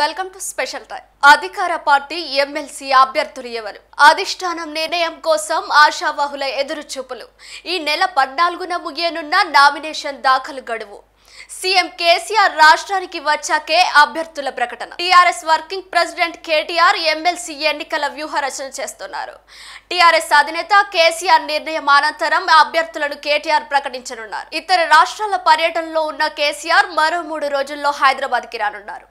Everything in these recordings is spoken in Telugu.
వెల్కమ్ టు స్పెషల్ టైం అధికార పార్టీ ఎమ్మెల్సీ అభ్యర్థులు ఎవరు అధిష్టానం నిర్ణయం కోసం ఆశావాహుల ఎదురుచూపులు ఈ నెల పద్నాలుగున ముగియనున్న నామినేషన్ దాఖలు గడువు సీఎం కేసీఆర్ రాష్ట్రానికి వచ్చాకే అభ్యర్థుల ప్రకటన TRS working president KTR MLC ఎన్నికల వ్యూహ రచన చేస్తున్నారు టీఆర్ఎస్ అధినేత కేసీఆర్ నిర్ణయం అనంతరం అభ్యర్థులను కేటీఆర్ ప్రకటించనున్నారు ఇతర రాష్ట్రాల పర్యటనలో ఉన్న కేసీఆర్ మరో మూడు రోజుల్లో హైదరాబాద్కి రానున్నారు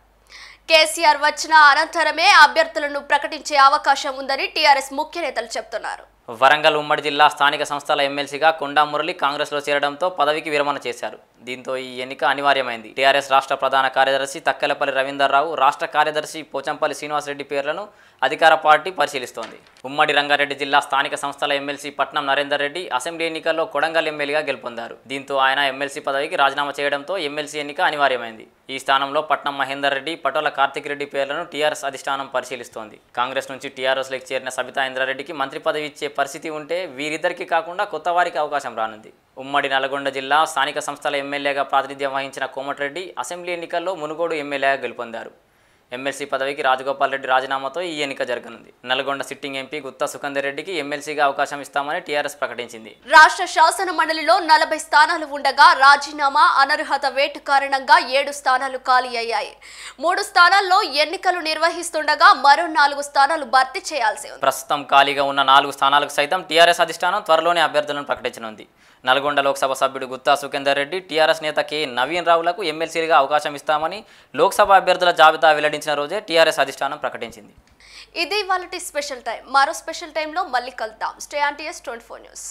కేసీఆర్ వచ్చిన అనంతరమే అభ్యర్థులను ప్రకటించే అవకాశం ఉందని టీఆర్ఎస్ ముఖ్య నేతలు చెబుతున్నారు వరంగల్ ఉమ్మడి జిల్లా స్థానిక సంస్థల ఎమ్మెల్సీగా కొండా మురళి కాంగ్రెస్లో చేరడంతో పదవికి విరమణ చేశారు దీంతో ఈ ఎన్నిక అనివార్యమైంది టీఆర్ఎస్ రాష్ట్ర ప్రధాన కార్యదర్శి తక్కెలపల్లి రవీందర్రావు రాష్ట్ర కార్యదర్శి పోచంపల్లి శ్రీనివాసరెడ్డి పేర్లను అధికార పార్టీ పరిశీలిస్తోంది ఉమ్మడి రంగారెడ్డి జిల్లా స్థానిక సంస్థల ఎమ్మెల్సీ పట్నం నరేందర్ రెడ్డి అసెంబ్లీ ఎన్నికల్లో కొడంగల్ ఎమ్మెల్యేగా గెలుపొందారు దీంతో ఆయన ఎమ్మెల్సీ పదవికి రాజీనామా చేయడంతో ఎమ్మెల్సీ ఎన్నిక అనివార్యమైంది ఈ స్థానంలో పట్నం మహేందర్ రెడ్డి పటోల కార్తిక్ రెడ్డి పేర్లను టీఆర్ఎస్ అధిష్టానం పరిశీలిస్తోంది కాంగ్రెస్ నుంచి టీఆర్ఎస్లోకి చేరిన సబితా ఇంద్రారెడ్డికి మంత్రి పదవి ఇచ్చే పరిస్థితి ఉంటే వీరిద్దరికీ కాకుండా కొత్త వారికి అవకాశం రానుంది ఉమ్మడి నల్గొండ జిల్లా స్థానిక సంస్థల ఎమ్మెల్యేగా ప్రాతినిధ్యం వహించిన కోమటిరెడ్డి అసెంబ్లీ ఎన్నికల్లో మునుగోడు ఎమ్మెల్యేగా గెలుపొందారు ఎమ్మెల్సీ పదవికి రాజగోపాల్ రెడ్డి రాజీనామాతో ఈ ఎన్నిక జరగనుంది నల్గొండ సిట్టింగ్ ఎంపీ గుత్తా సుఖందర్ రెడ్డికి ఎమ్మెల్సీగా అవకాశం ఇస్తామని టీఆర్ఎస్ ప్రకటించింది రాష్ట్ర శాసన మండలిలో నలభై స్థానాలు ఉండగా రాజీనామా అనర్హత వేటు కారణంగా ఏడు స్థానాలు ఖాళీ అయ్యాయి మూడు స్థానాల్లో ఎన్నికలు నిర్వహిస్తుండగా మరో నాలుగు స్థానాలు భర్తీ చేయాల్సి ప్రస్తుతం ఖాళీగా ఉన్న నాలుగు స్థానాలకు సైతం టీఆర్ఎస్ అధిష్టానం త్వరలోనే అభ్యర్థులను ప్రకటించనుంది నల్గొండ లోక్సభ సభ్యుడు గుత్తా సుఖేందర్ రెడ్డి టీఆర్ఎస్ నేత కె నవీన్ రావులకు ఎమ్మెల్సీలుగా అవకాశం ఇస్తామని లోక్సభ అభ్యర్థుల జాబితా వెల్లడించిన రోజే టీఆర్ఎస్ అధిష్టానం ప్రకటించింది ఇది వాళ్ళ స్పెషల్ టైం మరో స్పెషల్ టైంలో మళ్ళీ కలుద్దాం stay on TS twenty four news